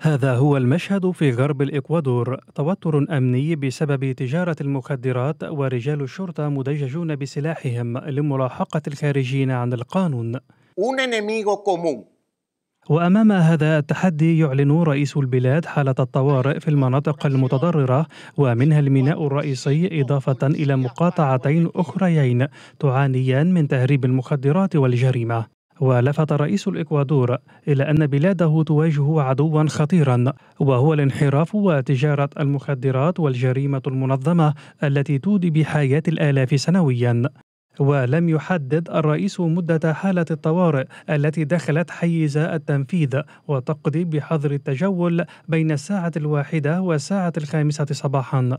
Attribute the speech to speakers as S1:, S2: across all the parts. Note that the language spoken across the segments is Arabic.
S1: هذا هو المشهد في غرب الإكوادور توتر أمني بسبب تجارة المخدرات ورجال الشرطة مدججون بسلاحهم لملاحقة الخارجين عن القانون وأمام هذا التحدي يعلن رئيس البلاد حالة الطوارئ في المناطق المتضررة ومنها الميناء الرئيسي إضافة إلى مقاطعتين أخريين تعانيان من تهريب المخدرات والجريمة ولفت رئيس الإكوادور إلى أن بلاده تواجه عدوا خطيرا وهو الانحراف وتجارة المخدرات والجريمة المنظمة التي تودي بحياة الآلاف سنويا ولم يحدد الرئيس مدة حالة الطوارئ التي دخلت حيز التنفيذ وتقضي بحظر التجول بين الساعة الواحدة والساعة الخامسة صباحا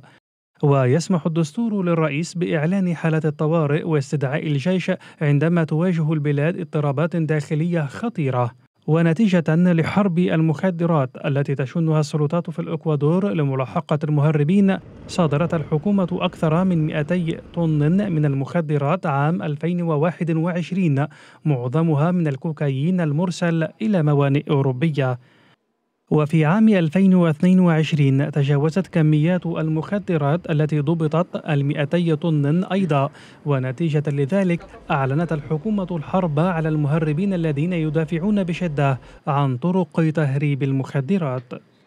S1: ويسمح الدستور للرئيس بإعلان حالة الطوارئ واستدعاء الجيش عندما تواجه البلاد اضطرابات داخلية خطيرة ونتيجة لحرب المخدرات التي تشنها السلطات في الإكوادور لملاحقة المهربين صادرت الحكومة أكثر من 200 طن من المخدرات عام 2021 معظمها من الكوكايين المرسل إلى موانئ أوروبية وفي عام 2022 تجاوزت كميات المخدرات التي ضبطت ال 200 طن أيضا ونتيجة لذلك أعلنت الحكومة الحرب على المهربين الذين يدافعون بشدة عن طرق تهريب المخدرات